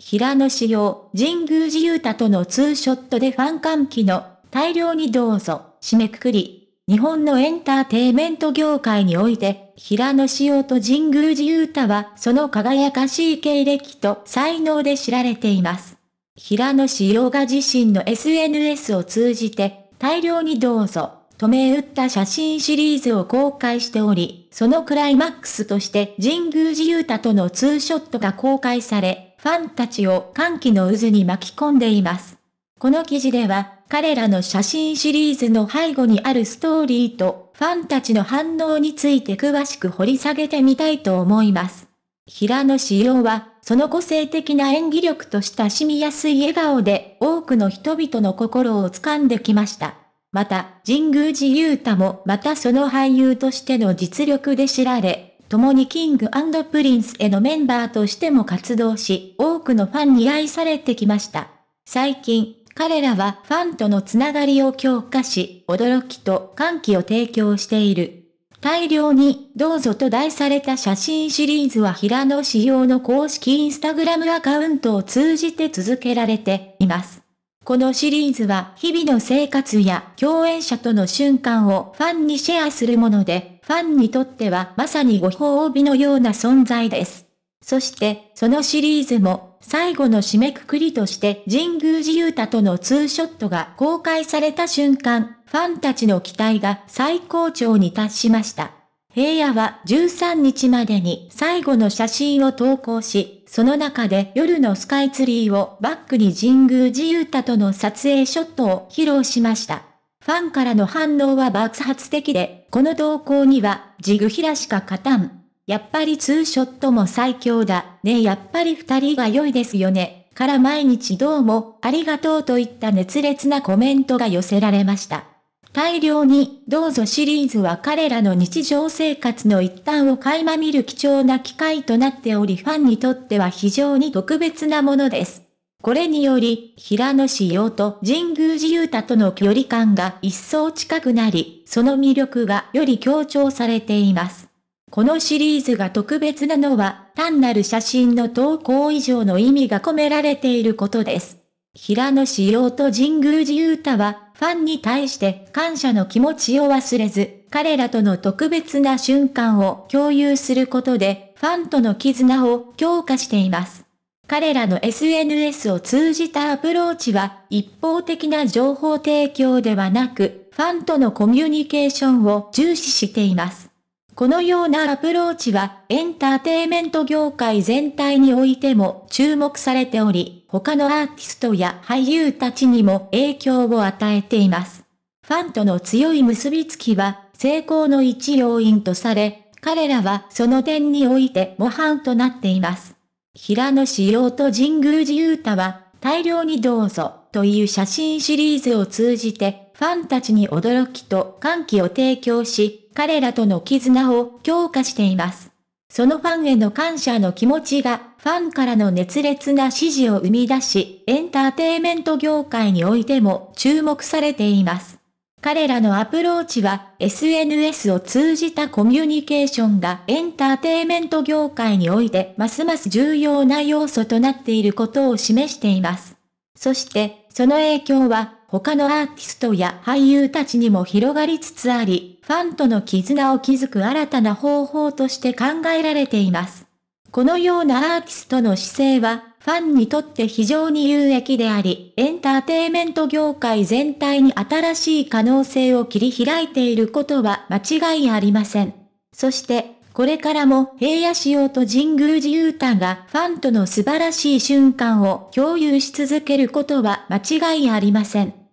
平野紫耀、神宮寺勇太とのツーショットでファン歓喜の大量にどうぞ、締めくくり。日本のエンターテイメント業界において、平野紫耀と神宮寺勇太はその輝かしい経歴と才能で知られています。平野紫耀が自身の SNS を通じて、大量にどうぞ、と銘打った写真シリーズを公開しており、そのクライマックスとして神宮寺勇太とのツーショットが公開され、ファンたちを歓喜の渦に巻き込んでいます。この記事では、彼らの写真シリーズの背後にあるストーリーと、ファンたちの反応について詳しく掘り下げてみたいと思います。平野紫耀は、その個性的な演技力と親しみやすい笑顔で、多くの人々の心を掴んできました。また、神宮寺勇太もまたその俳優としての実力で知られ、共にキングプリンスへのメンバーとしても活動し、多くのファンに愛されてきました。最近、彼らはファンとのつながりを強化し、驚きと歓喜を提供している。大量に、どうぞと題された写真シリーズは平野紫耀の公式インスタグラムアカウントを通じて続けられています。このシリーズは日々の生活や共演者との瞬間をファンにシェアするもので、ファンにとってはまさにご褒美のような存在です。そして、そのシリーズも、最後の締めくくりとして神宮寺勇太とのツーショットが公開された瞬間、ファンたちの期待が最高潮に達しました。平野は13日までに最後の写真を投稿し、その中で夜のスカイツリーをバックに神宮寺勇太との撮影ショットを披露しました。ファンからの反応は爆発的で、この動向には、ジグヒラしか勝たん。やっぱりツーショットも最強だ。ねやっぱり二人が良いですよね。から毎日どうも、ありがとうといった熱烈なコメントが寄せられました。大量に、どうぞシリーズは彼らの日常生活の一端を垣間見る貴重な機会となっておりファンにとっては非常に特別なものです。これにより、平野紫耀と神宮寺勇太との距離感が一層近くなり、その魅力がより強調されています。このシリーズが特別なのは、単なる写真の投稿以上の意味が込められていることです。平野紫耀と神宮寺勇太は、ファンに対して感謝の気持ちを忘れず、彼らとの特別な瞬間を共有することで、ファンとの絆を強化しています。彼らの SNS を通じたアプローチは一方的な情報提供ではなく、ファンとのコミュニケーションを重視しています。このようなアプローチはエンターテイメント業界全体においても注目されており、他のアーティストや俳優たちにも影響を与えています。ファンとの強い結びつきは成功の一要因とされ、彼らはその点において模範となっています。平野紫耀と神宮寺勇太は、大量にどうぞ、という写真シリーズを通じて、ファンたちに驚きと歓喜を提供し、彼らとの絆を強化しています。そのファンへの感謝の気持ちが、ファンからの熱烈な支持を生み出し、エンターテイメント業界においても注目されています。彼らのアプローチは SNS を通じたコミュニケーションがエンターテイメント業界においてますます重要な要素となっていることを示しています。そしてその影響は他のアーティストや俳優たちにも広がりつつあり、ファンとの絆を築く新たな方法として考えられています。このようなアーティストの姿勢はファンにとって非常に有益であり、エンターテイメント業界全体に新しい可能性を切り開いていることは間違いありません。そして、これからも平野仕様と神宮寺勇太がファンとの素晴らしい瞬間を共有し続けることは間違いありません。